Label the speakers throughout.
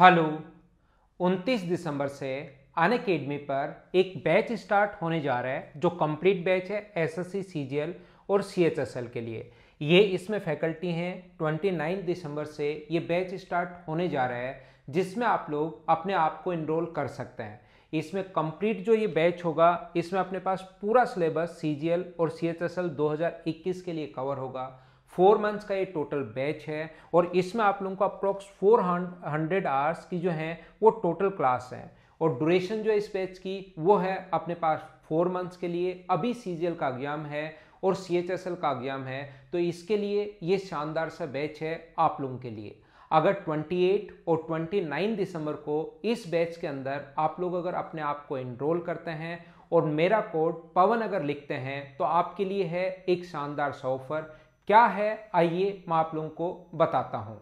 Speaker 1: hello 29 दिसंबर से अन academy पर एक बैच स्टार्ट होने जा रहा है जो कंप्लीट बैच है एसएससी सीजीएल और सीएचएसएल के लिए ये इसमें फैकल्टी हैं 29 दिसंबर से ये बैच स्टार्ट होने जा रहा है जिसमें आप लोग अपने आप को इनरोल कर सकते हैं इसमें कंप्लीट जो ये बैच होगा इसमें अपने पास पूरा सिलेबस सी और सीएचएसएल 2021 के लिए कवर होगा फोर मंथ्स का ये टोटल बैच है और इसमें आप लोगों को अप्रॉक्स फोर हंड्रेड आवर्स की जो है वो टोटल क्लास है और ड्यूरेशन जो है इस बैच की वो है अपने पास फोर मंथ्स के लिए अभी सी का एग्जाम है और सी का एग्जाम है तो इसके लिए ये शानदार सा बैच है आप लोगों के लिए अगर 28 और 29 दिसंबर को इस बैच के अंदर आप लोग अगर अपने आप को इनरोल करते हैं और मेरा कोड पवन अगर लिखते हैं तो आपके लिए है एक शानदार सा ऑफर क्या है आइए मैं आप लोगों को बताता हूं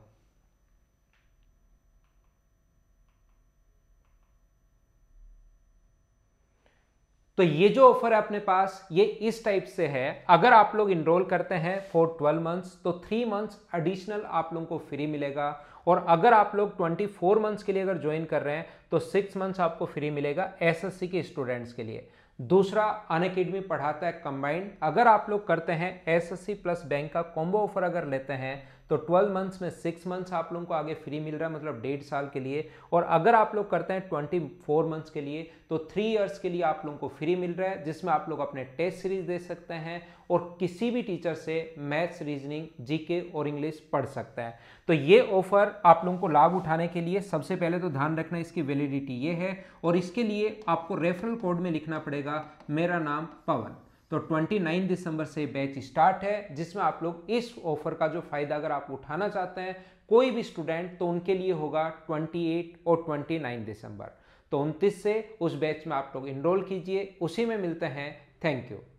Speaker 1: तो ये जो ऑफर है अपने पास ये इस टाइप से है अगर आप लोग इनरोल करते हैं फॉर 12 मंथ्स तो 3 मंथ्स एडिशनल आप लोगों को फ्री मिलेगा और अगर आप लोग 24 मंथ्स के लिए अगर ज्वाइन कर रहे हैं तो 6 मंथ्स आपको फ्री मिलेगा एसएससी के स्टूडेंट्स के लिए दूसरा अन अकेडमी पढ़ाता है कंबाइंड अगर आप लोग करते हैं एसएससी प्लस बैंक का कॉम्बो ऑफर अगर लेते हैं तो ट्वेल्व मंथ्स में सिक्स मंथ्स आप लोगों को आगे फ्री मिल रहा है मतलब डेढ़ साल के लिए और अगर आप लोग करते हैं ट्वेंटी फोर मंथ्स के लिए तो थ्री ईयर्स के लिए आप लोगों को फ्री मिल रहा है जिसमें आप लोग अपने टेस्ट सीरीज दे सकते हैं और किसी भी टीचर से मैथ्स रीजनिंग जीके और इंग्लिश पढ़ सकते हैं तो ये ऑफर आप लोगों को लाभ उठाने के लिए सबसे पहले तो ध्यान रखना इसकी वैलिडिटी ये है और इसके लिए आपको रेफरल कोड में लिखना पड़ेगा मेरा नाम पवन तो 29 दिसंबर से बैच स्टार्ट है जिसमें आप लोग इस ऑफर का जो फायदा अगर आप उठाना चाहते हैं कोई भी स्टूडेंट तो उनके लिए होगा 28 और 29 दिसंबर तो उनतीस से उस बैच में आप लोग इनरोल कीजिए उसी में मिलते हैं थैंक यू